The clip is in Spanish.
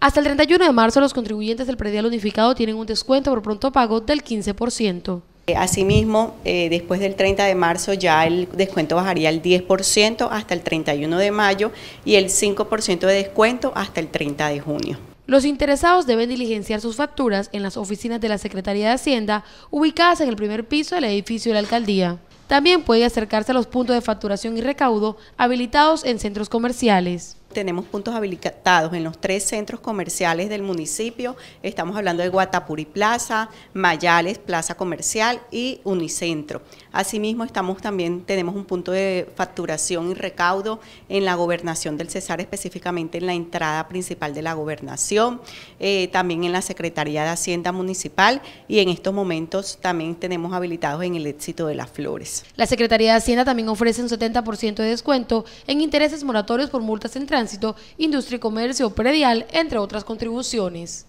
Hasta el 31 de marzo, los contribuyentes del predial unificado tienen un descuento por pronto pago del 15%. Eh, asimismo, eh, después del 30 de marzo ya el descuento bajaría al 10% hasta el 31 de mayo y el 5% de descuento hasta el 30 de junio. Los interesados deben diligenciar sus facturas en las oficinas de la Secretaría de Hacienda ubicadas en el primer piso del edificio de la Alcaldía. También pueden acercarse a los puntos de facturación y recaudo habilitados en centros comerciales tenemos puntos habilitados en los tres centros comerciales del municipio. Estamos hablando de Guatapuri Plaza, Mayales Plaza Comercial y Unicentro. Asimismo, estamos también tenemos un punto de facturación y recaudo en la gobernación del Cesar, específicamente en la entrada principal de la gobernación, eh, también en la Secretaría de Hacienda Municipal y en estos momentos también tenemos habilitados en el éxito de las flores. La Secretaría de Hacienda también ofrece un 70% de descuento en intereses moratorios por multas central tránsito, industria y comercio predial, entre otras contribuciones.